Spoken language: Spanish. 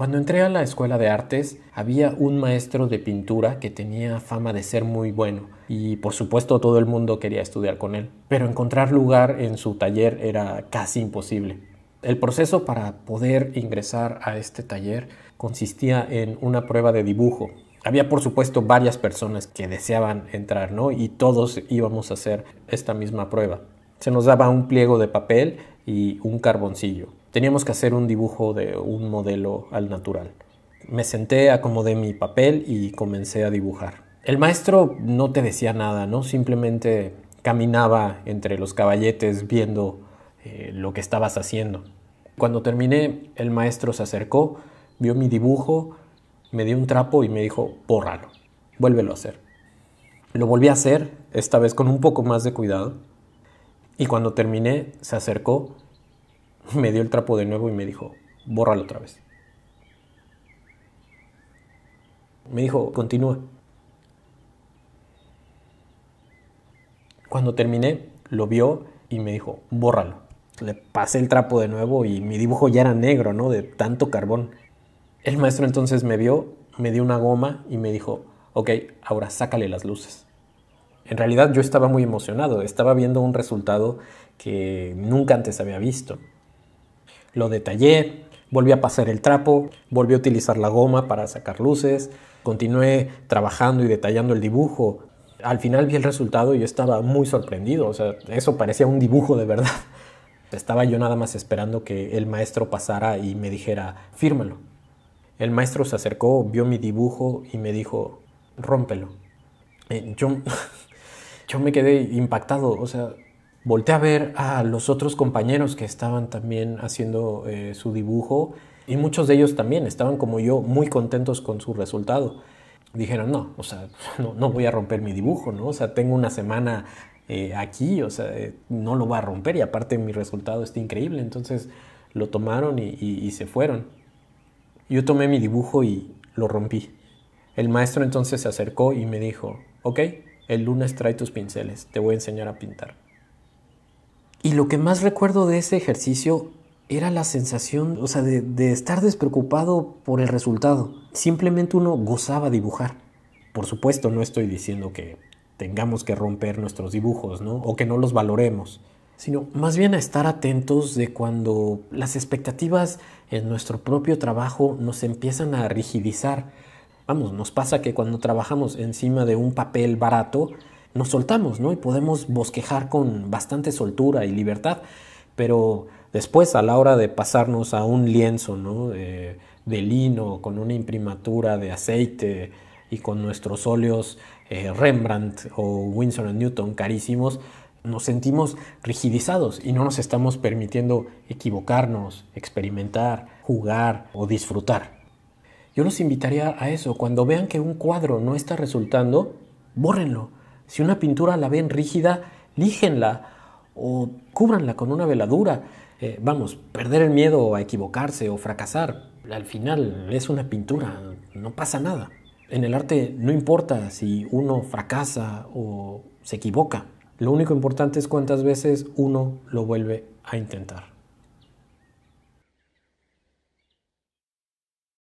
Cuando entré a la escuela de artes había un maestro de pintura que tenía fama de ser muy bueno y por supuesto todo el mundo quería estudiar con él, pero encontrar lugar en su taller era casi imposible. El proceso para poder ingresar a este taller consistía en una prueba de dibujo. Había por supuesto varias personas que deseaban entrar, ¿no? Y todos íbamos a hacer esta misma prueba. Se nos daba un pliego de papel y un carboncillo Teníamos que hacer un dibujo de un modelo al natural. Me senté, acomodé mi papel y comencé a dibujar. El maestro no te decía nada, ¿no? Simplemente caminaba entre los caballetes viendo eh, lo que estabas haciendo. Cuando terminé, el maestro se acercó, vio mi dibujo, me dio un trapo y me dijo, pórralo, vuélvelo a hacer. Lo volví a hacer, esta vez con un poco más de cuidado. Y cuando terminé, se acercó me dio el trapo de nuevo y me dijo, bórralo otra vez. Me dijo, continúa. Cuando terminé, lo vio y me dijo, bórralo. Le pasé el trapo de nuevo y mi dibujo ya era negro, ¿no? De tanto carbón. El maestro entonces me vio, me dio una goma y me dijo, ok, ahora sácale las luces. En realidad yo estaba muy emocionado, estaba viendo un resultado que nunca antes había visto. Lo detallé, volví a pasar el trapo, volví a utilizar la goma para sacar luces, continué trabajando y detallando el dibujo. Al final vi el resultado y estaba muy sorprendido, o sea, eso parecía un dibujo de verdad. Estaba yo nada más esperando que el maestro pasara y me dijera, fírmalo. El maestro se acercó, vio mi dibujo y me dijo, rómpelo. Eh, yo, yo me quedé impactado, o sea, Volté a ver a los otros compañeros que estaban también haciendo eh, su dibujo y muchos de ellos también estaban como yo muy contentos con su resultado. Dijeron, no, o sea, no, no voy a romper mi dibujo, ¿no? O sea, tengo una semana eh, aquí, o sea, eh, no lo voy a romper y aparte mi resultado está increíble. Entonces lo tomaron y se fueron. Yo tomé mi dibujo y lo rompí. El maestro entonces se acercó y me dijo, ok, el lunes trae tus pinceles, te voy a enseñar a pintar. Y lo que más recuerdo de ese ejercicio era la sensación, o sea, de, estar despreocupado por el resultado. Simplemente uno gozaba dibujar. Por supuesto, no estoy diciendo que tengamos que romper nuestros dibujos, ¿no? O que no los valoremos, sino más bien a estar atentos de cuando las expectativas en nuestro propio trabajo nos empiezan a rigidizar. Vamos, nos pasa que cuando trabajamos encima de un papel barato, nos soltamos, ¿no? Y podemos bosquejar con bastante soltura y libertad, pero después a la hora de pasarnos a un lienzo, de lino, con una imprimatura de aceite y con nuestros óleos eh, Rembrandt o Winsor Newton carísimos, nos sentimos rigidizados y no nos estamos permitiendo equivocarnos, experimentar, jugar o disfrutar. Yo los invitaría a eso, cuando vean que un cuadro no está resultando, bórrenlo si una pintura la ven rígida, líjenla o cúbranla con una veladura. Eh, vamos, perder el miedo a equivocarse o fracasar. Al final es una pintura, no pasa nada. En el arte no importa si uno fracasa o se equivoca. Lo único importante es cuántas veces uno lo vuelve a intentar.